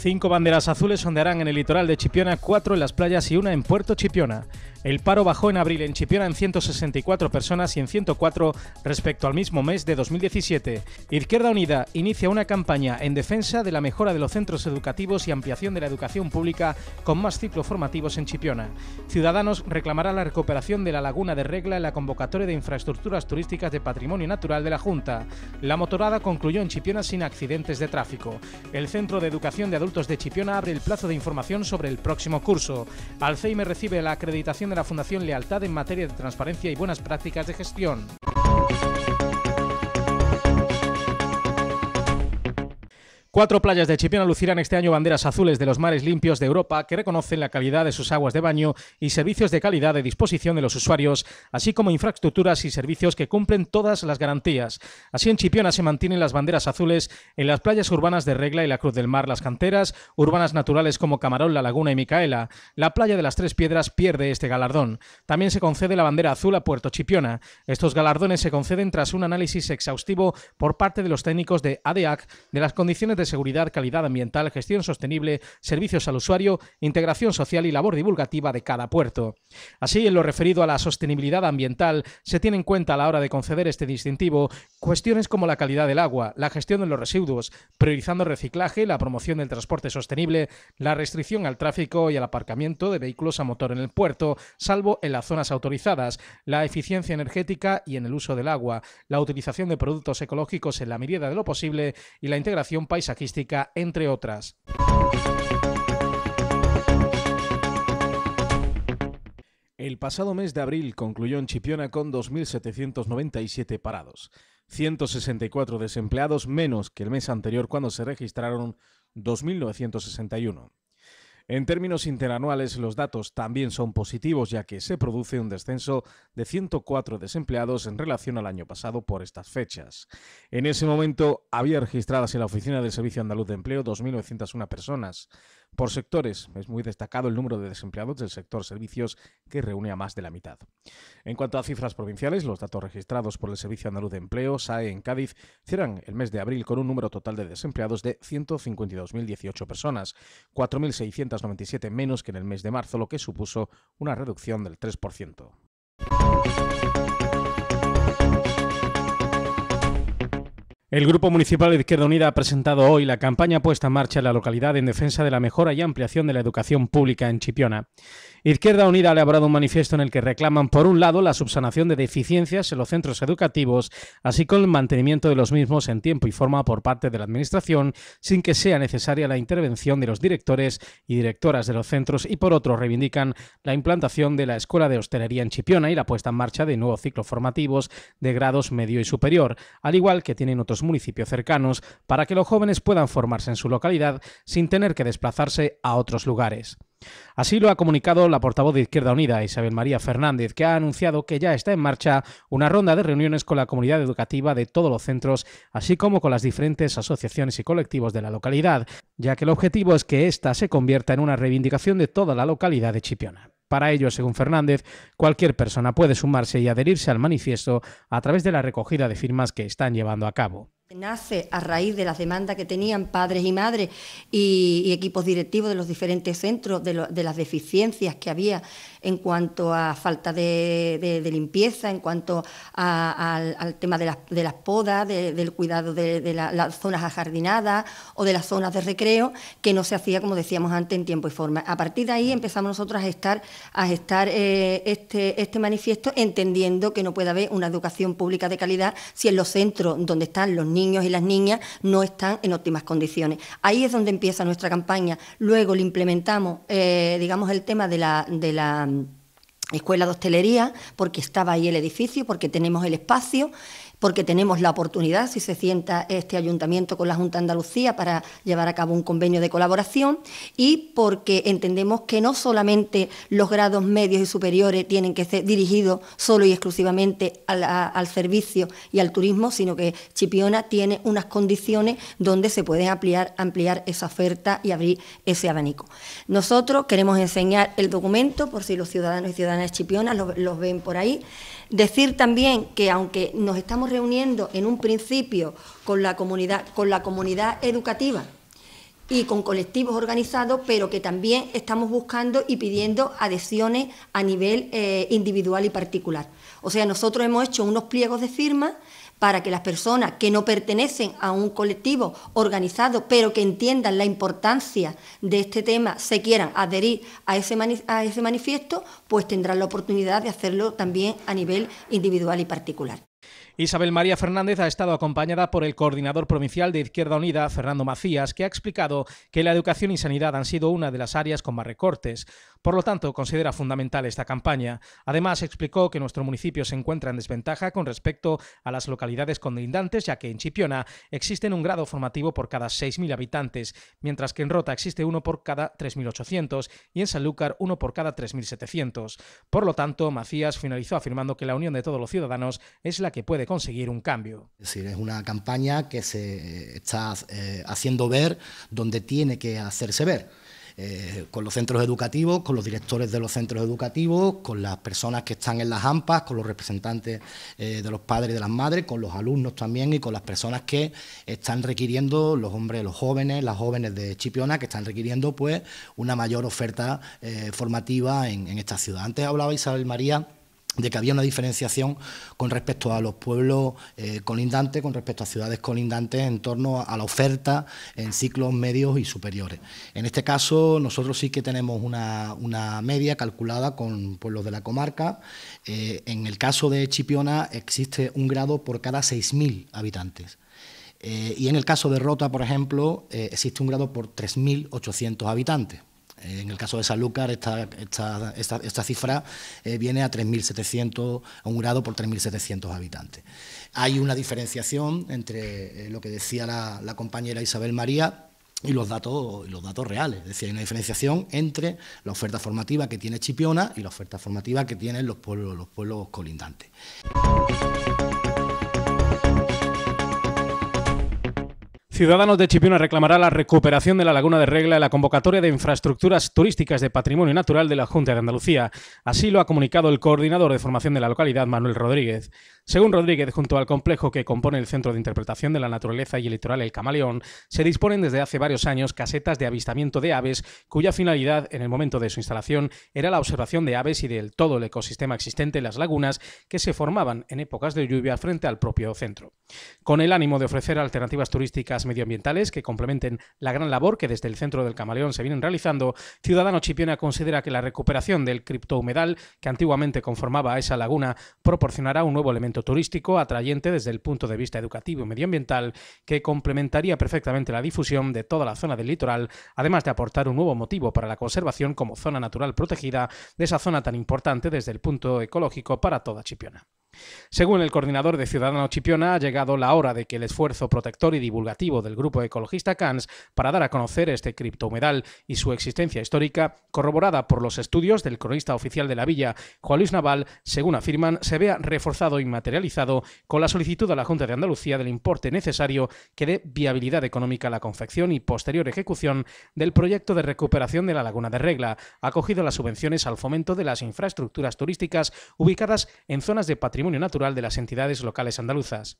Cinco banderas azules ondearán en el litoral de Chipiona, cuatro en las playas y una en Puerto Chipiona. El paro bajó en abril en Chipiona en 164 personas y en 104 respecto al mismo mes de 2017. Izquierda Unida inicia una campaña en defensa de la mejora de los centros educativos y ampliación de la educación pública con más ciclos formativos en Chipiona. Ciudadanos reclamará la recuperación de la laguna de Regla en la convocatoria de infraestructuras turísticas de patrimonio natural de la Junta. La motorada concluyó en Chipiona sin accidentes de tráfico. El Centro de Educación de Adultos de Chipiona abre el plazo de información sobre el próximo curso. Alceime recibe la acreditación de la Fundación Lealtad en materia de transparencia y buenas prácticas de gestión. Cuatro playas de Chipiona lucirán este año banderas azules de los mares limpios de Europa que reconocen la calidad de sus aguas de baño y servicios de calidad de disposición de los usuarios, así como infraestructuras y servicios que cumplen todas las garantías. Así en Chipiona se mantienen las banderas azules en las playas urbanas de Regla y la Cruz del Mar, las canteras, urbanas naturales como Camarón, La Laguna y Micaela. La playa de las Tres Piedras pierde este galardón. También se concede la bandera azul a Puerto Chipiona. Estos galardones se conceden tras un análisis exhaustivo por parte de los técnicos de ADEAC de las condiciones de seguridad, calidad ambiental, gestión sostenible, servicios al usuario, integración social y labor divulgativa de cada puerto. Así, en lo referido a la sostenibilidad ambiental, se tiene en cuenta a la hora de conceder este distintivo cuestiones como la calidad del agua, la gestión de los residuos, priorizando el reciclaje, la promoción del transporte sostenible, la restricción al tráfico y al aparcamiento de vehículos a motor en el puerto, salvo en las zonas autorizadas, la eficiencia energética y en el uso del agua, la utilización de productos ecológicos en la medida de lo posible y la integración paisajística entre otras. El pasado mes de abril concluyó en Chipiona con 2.797 parados, 164 desempleados menos que el mes anterior cuando se registraron 2.961. En términos interanuales, los datos también son positivos, ya que se produce un descenso de 104 desempleados en relación al año pasado por estas fechas. En ese momento había registradas en la Oficina del Servicio Andaluz de Empleo 2.901 personas. Por sectores, es muy destacado el número de desempleados del sector servicios que reúne a más de la mitad. En cuanto a cifras provinciales, los datos registrados por el Servicio Andaluz de Empleo, SAE, en Cádiz, cierran el mes de abril con un número total de desempleados de 152.018 personas, 4.697 menos que en el mes de marzo, lo que supuso una reducción del 3%. El Grupo Municipal de Izquierda Unida ha presentado hoy la campaña puesta en marcha en la localidad en defensa de la mejora y ampliación de la educación pública en Chipiona. Izquierda Unida ha elaborado un manifiesto en el que reclaman, por un lado, la subsanación de deficiencias en los centros educativos, así como el mantenimiento de los mismos en tiempo y forma por parte de la Administración, sin que sea necesaria la intervención de los directores y directoras de los centros, y por otro, reivindican la implantación de la Escuela de Hostelería en Chipiona y la puesta en marcha de nuevos ciclos formativos de grados medio y superior, al igual que tienen otros municipios cercanos, para que los jóvenes puedan formarse en su localidad sin tener que desplazarse a otros lugares. Así lo ha comunicado la portavoz de Izquierda Unida, Isabel María Fernández, que ha anunciado que ya está en marcha una ronda de reuniones con la comunidad educativa de todos los centros, así como con las diferentes asociaciones y colectivos de la localidad, ya que el objetivo es que ésta se convierta en una reivindicación de toda la localidad de Chipiona. Para ello, según Fernández, cualquier persona puede sumarse y adherirse al manifiesto a través de la recogida de firmas que están llevando a cabo. Nace a raíz de las demandas que tenían padres y madres y, equipos directivos de los diferentes centros, de las deficiencias que había en cuanto a falta de, limpieza, en cuanto al, tema de las, podas, del cuidado de, las zonas ajardinadas o de las zonas de recreo, que no se hacía, como decíamos antes, en tiempo y forma. A partir de ahí empezamos nosotros a estar a gestar eh, este, este manifiesto, entendiendo que no puede haber una educación pública de calidad si en los centros donde están los niños y las niñas no están en óptimas condiciones. Ahí es donde empieza nuestra campaña. Luego le implementamos, eh, digamos, el tema de la, de la escuela de hostelería, porque estaba ahí el edificio, porque tenemos el espacio porque tenemos la oportunidad, si se sienta este ayuntamiento con la Junta de Andalucía, para llevar a cabo un convenio de colaboración y porque entendemos que no solamente los grados medios y superiores tienen que ser dirigidos solo y exclusivamente al, servicio y al turismo, sino que Chipiona tiene unas condiciones donde se puede ampliar, esa oferta y abrir ese abanico. Nosotros queremos enseñar el documento, por si los ciudadanos y ciudadanas de Chipiona los ven por ahí. Decir también que aunque nos estamos reuniendo en un principio con la comunidad, con la comunidad educativa y con colectivos organizados, pero que también estamos buscando y pidiendo adhesiones a nivel eh, individual y particular. O sea, nosotros hemos hecho unos pliegos de firma para que las personas que no pertenecen a un colectivo organizado, pero que entiendan la importancia de este tema, se quieran adherir a ese, manifiesto, pues tendrán la oportunidad de hacerlo también a nivel individual y particular. Isabel María Fernández ha estado acompañada por el coordinador provincial de Izquierda Unida, Fernando Macías, que ha explicado que la educación y sanidad han sido una de las áreas con más recortes. Por lo tanto, considera fundamental esta campaña. Además, explicó que nuestro municipio se encuentra en desventaja con respecto a las localidades conlindantes, ya que en Chipiona existen un grado formativo por cada 6.000 habitantes, mientras que en Rota existe uno por cada 3.800 y en Sanlúcar uno por cada 3.700. Por lo tanto, Macías finalizó afirmando que la unión de todos los ciudadanos es la que puede conseguir un cambio. Es decir, es una campaña que se está eh, haciendo ver donde tiene que hacerse ver. Eh, con los centros educativos, con los directores de los centros educativos, con las personas que están en las AMPAs, con los representantes eh, de los padres y de las madres, con los alumnos también y con las personas que están requiriendo, los hombres, los jóvenes, las jóvenes de Chipiona, que están requiriendo pues una mayor oferta eh, formativa en, en esta ciudad. Antes hablaba Isabel María de que había una diferenciación con respecto a los pueblos eh, colindantes, con respecto a ciudades colindantes en torno a la oferta en ciclos medios y superiores. En este caso, nosotros sí que tenemos una, media calculada con pueblos de la comarca. Eh, en el caso de Chipiona existe un grado por cada 6.000 habitantes. Eh, y en el caso de Rota, por ejemplo, existe un grado por 3.800 habitantes. Eh, en el caso de Sanlúcar, esta, esta, cifra eh, viene a 3.700, a un grado por 3.700 habitantes. Hay una diferenciación entre eh, lo que decía la, compañera Isabel María, y los datos los datos reales. Es decir, hay una diferenciación entre la oferta formativa que tiene Chipiona y la oferta formativa que tienen los pueblos, los pueblos colindantes. Ciudadanos de Chipiona reclamará la recuperación de la Laguna de Regla en la convocatoria de infraestructuras turísticas de patrimonio natural de la Junta de Andalucía. Así lo ha comunicado el coordinador de formación de la localidad, Manuel Rodríguez. Según Rodríguez, junto al complejo que compone el Centro de Interpretación de la Naturaleza y el Litoral El Camaleón, se disponen desde hace varios años casetas de avistamiento de aves cuya finalidad en el momento de su instalación era la observación de aves y del todo el ecosistema existente en las lagunas que se formaban en épocas de lluvia frente al propio centro. Con el ánimo de ofrecer alternativas turísticas medioambientales que complementen la gran labor que desde el centro del Camaleón se vienen realizando, Ciudadano Chipiona considera que la recuperación del criptohumedal que antiguamente conformaba esa laguna proporcionará un nuevo elemento turístico atrayente desde el punto de vista educativo y medioambiental que complementaría perfectamente la difusión de toda la zona del litoral, además de aportar un nuevo motivo para la conservación como zona natural protegida de esa zona tan importante desde el punto ecológico para toda Chipiona. Según el coordinador de Ciudadano Chipiona, ha llegado la hora de que el esfuerzo protector y divulgativo del grupo ecologista CANS para dar a conocer este criptohumedal y su existencia histórica, corroborada por los estudios del cronista oficial de la villa, Juan Luis Naval, según afirman, se vea reforzado y materializado con la solicitud a la Junta de Andalucía del importe necesario que dé viabilidad económica a la confección y posterior ejecución del proyecto de recuperación de la Laguna de Regla, acogido a las subvenciones al fomento de las infraestructuras turísticas ubicadas en zonas de patrimonio patrimonio natural de las entidades locales andaluzas.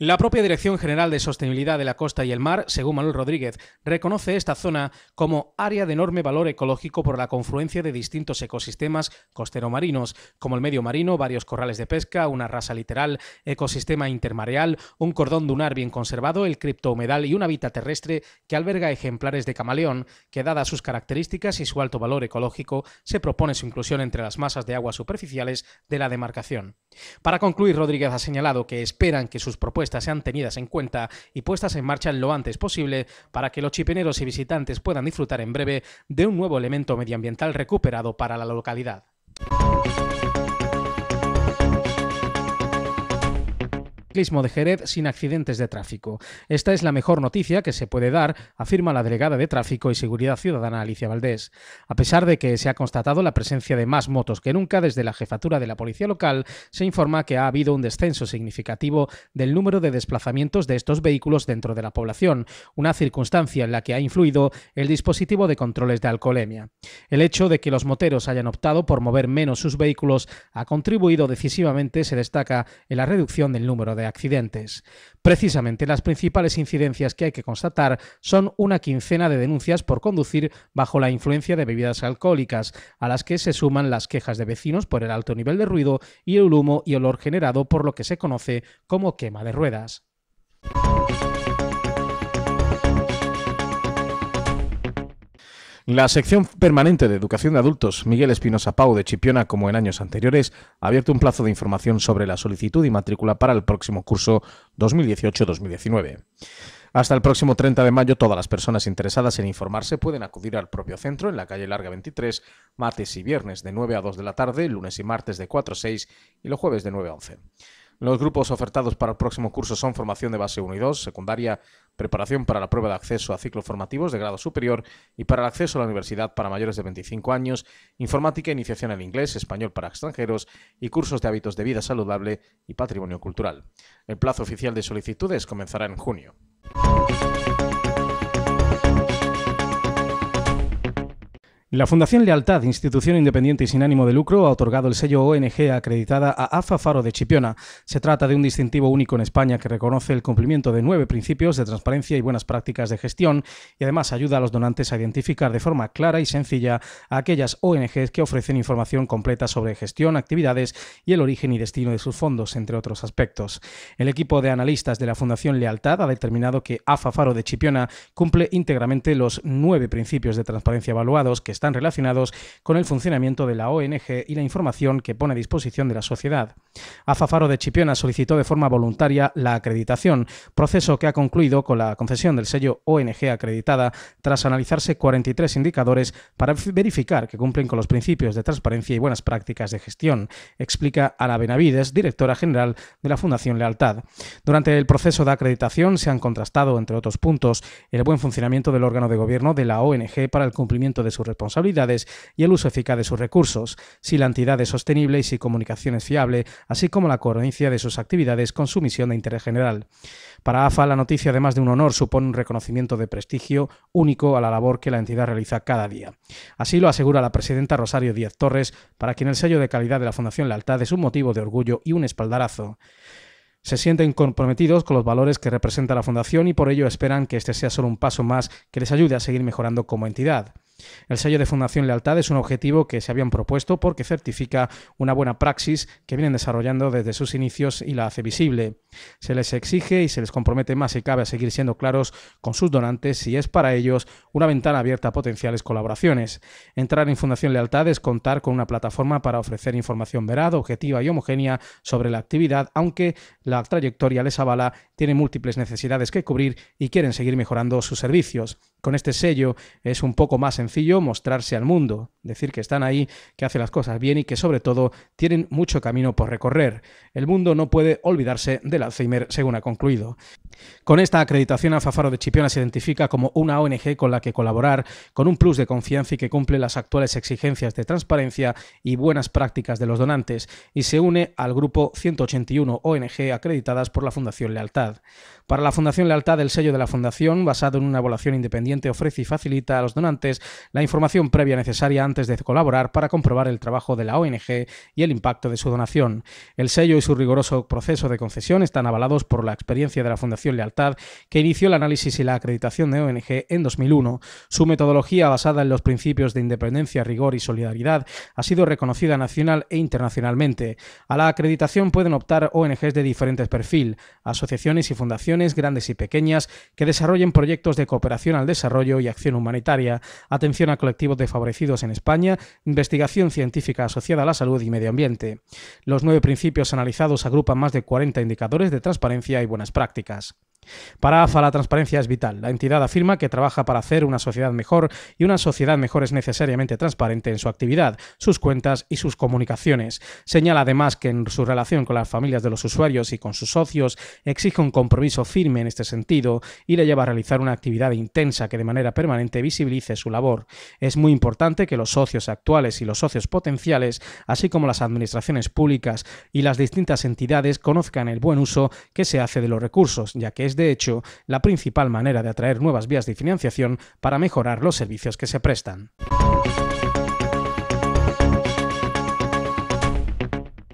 La propia Dirección General de Sostenibilidad de la Costa y el Mar, según Manuel Rodríguez, reconoce esta zona como área de enorme valor ecológico por la confluencia de distintos ecosistemas costero-marinos, como el medio marino, varios corrales de pesca, una rasa literal, ecosistema intermareal, un cordón dunar bien conservado, el criptohumedal y un hábitat terrestre que alberga ejemplares de camaleón, que dadas sus características y su alto valor ecológico, se propone su inclusión entre las masas de aguas superficiales de la demarcación. Para concluir, Rodríguez ha señalado que esperan que sus propuestas sean tenidas en cuenta y puestas en marcha lo antes posible para que los chipineros y visitantes puedan disfrutar en breve de un nuevo elemento medioambiental recuperado para la localidad. ciclismo de Jerez sin accidentes de tráfico. Esta es la mejor noticia que se puede dar, afirma la delegada de Tráfico y Seguridad Ciudadana Alicia Valdés. A pesar de que se ha constatado la presencia de más motos que nunca desde la jefatura de la policía local, se informa que ha habido un descenso significativo del número de desplazamientos de estos vehículos dentro de la población, una circunstancia en la que ha influido el dispositivo de controles de alcoholemia. El hecho de que los moteros hayan optado por mover menos sus vehículos ha contribuido decisivamente, se destaca, en la reducción del número de de accidentes. Precisamente las principales incidencias que hay que constatar son una quincena de denuncias por conducir bajo la influencia de bebidas alcohólicas, a las que se suman las quejas de vecinos por el alto nivel de ruido y el humo y olor generado por lo que se conoce como quema de ruedas. La sección permanente de educación de adultos Miguel Espinosa Pau de Chipiona, como en años anteriores, ha abierto un plazo de información sobre la solicitud y matrícula para el próximo curso 2018-2019. Hasta el próximo 30 de mayo, todas las personas interesadas en informarse pueden acudir al propio centro en la calle Larga 23, martes y viernes de 9 a 2 de la tarde, lunes y martes de 4 a 6 y los jueves de 9 a 11. Los grupos ofertados para el próximo curso son formación de base 1 y 2, secundaria, preparación para la prueba de acceso a ciclos formativos de grado superior y para el acceso a la universidad para mayores de 25 años, informática, iniciación en inglés, español para extranjeros y cursos de hábitos de vida saludable y patrimonio cultural. El plazo oficial de solicitudes comenzará en junio. La Fundación Lealtad, institución independiente y sin ánimo de lucro, ha otorgado el sello ONG acreditada a AFA Faro de Chipiona. Se trata de un distintivo único en España que reconoce el cumplimiento de nueve principios de transparencia y buenas prácticas de gestión y además ayuda a los donantes a identificar de forma clara y sencilla a aquellas ONGs que ofrecen información completa sobre gestión, actividades y el origen y destino de sus fondos, entre otros aspectos. El equipo de analistas de la Fundación Lealtad ha determinado que AFA Faro de Chipiona cumple íntegramente los nueve principios de transparencia evaluados que están relacionados con el funcionamiento de la ONG y la información que pone a disposición de la sociedad. Afafaro de Chipiona solicitó de forma voluntaria la acreditación, proceso que ha concluido con la concesión del sello ONG acreditada tras analizarse 43 indicadores para verificar que cumplen con los principios de transparencia y buenas prácticas de gestión, explica Ana Benavides, directora general de la Fundación Lealtad. Durante el proceso de acreditación se han contrastado, entre otros puntos, el buen funcionamiento del órgano de gobierno de la ONG para el cumplimiento de su responsabilidad responsabilidades y el uso eficaz de sus recursos, si la entidad es sostenible y si comunicación es fiable, así como la coherencia de sus actividades con su misión de interés general. Para AFA, la noticia, además de un honor, supone un reconocimiento de prestigio único a la labor que la entidad realiza cada día. Así lo asegura la presidenta Rosario Díaz Torres, para quien el sello de calidad de la Fundación Lealtad es un motivo de orgullo y un espaldarazo. Se sienten comprometidos con los valores que representa la Fundación y por ello esperan que este sea solo un paso más que les ayude a seguir mejorando como entidad. El sello de Fundación Lealtad es un objetivo que se habían propuesto porque certifica una buena praxis que vienen desarrollando desde sus inicios y la hace visible. Se les exige y se les compromete más si cabe a seguir siendo claros con sus donantes y es para ellos una ventana abierta a potenciales colaboraciones. Entrar en Fundación Lealtad es contar con una plataforma para ofrecer información verada, objetiva y homogénea sobre la actividad, aunque la trayectoria les avala, tiene múltiples necesidades que cubrir y quieren seguir mejorando sus servicios. Con este sello es un poco más sencillo mostrarse al mundo, decir que están ahí, que hacen las cosas bien y que sobre todo tienen mucho camino por recorrer. El mundo no puede olvidarse del Alzheimer, según ha concluido. Con esta acreditación, Fafaro de Chipiona se identifica como una ONG con la que colaborar, con un plus de confianza y que cumple las actuales exigencias de transparencia y buenas prácticas de los donantes, y se une al grupo 181 ONG acreditadas por la Fundación Lealtad. Para la Fundación Lealtad, el sello de la Fundación, basado en una evaluación independiente, ofrece y facilita a los donantes la información previa necesaria antes de colaborar para comprobar el trabajo de la ONG y el impacto de su donación. El sello y su riguroso proceso de concesión están avalados por la experiencia de la Fundación Lealtad, que inició el análisis y la acreditación de ONG en 2001. Su metodología, basada en los principios de independencia, rigor y solidaridad, ha sido reconocida nacional e internacionalmente. A la acreditación pueden optar ONGs de diferentes perfil, asociaciones y fundaciones grandes y pequeñas que desarrollen proyectos de cooperación al desarrollo y acción humanitaria, atención a colectivos desfavorecidos en España, investigación científica asociada a la salud y medio ambiente. Los nueve principios analizados agrupan más de 40 indicadores de transparencia y buenas prácticas. Para AFA la transparencia es vital. La entidad afirma que trabaja para hacer una sociedad mejor y una sociedad mejor es necesariamente transparente en su actividad, sus cuentas y sus comunicaciones. Señala además que en su relación con las familias de los usuarios y con sus socios exige un compromiso firme en este sentido y le lleva a realizar una actividad intensa que de manera permanente visibilice su labor. Es muy importante que los socios actuales y los socios potenciales, así como las administraciones públicas y las distintas entidades conozcan el buen uso que se hace de los recursos, ya que es de hecho la principal manera de atraer nuevas vías de financiación para mejorar los servicios que se prestan.